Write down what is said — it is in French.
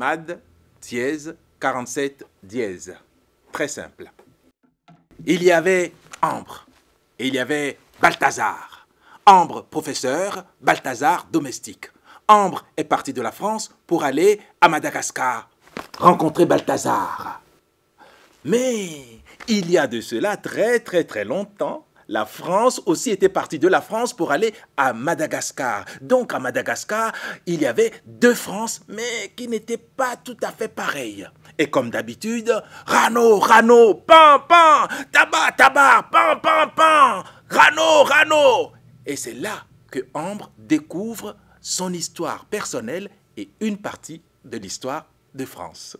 MAD dièse 47 dièse. Très simple. Il y avait Ambre et il y avait Balthazar. Ambre professeur, Balthazar domestique. Ambre est parti de la France pour aller à Madagascar rencontrer Balthazar. Mais il y a de cela très très très longtemps, la France aussi était partie de la France pour aller à Madagascar. Donc à Madagascar, il y avait deux France, mais qui n'étaient pas tout à fait pareilles. Et comme d'habitude, Rano, Rano, pan, pan, tabac, tabac, pan, pan, pan, Rano, Rano. Et c'est là que Ambre découvre son histoire personnelle et une partie de l'histoire de France.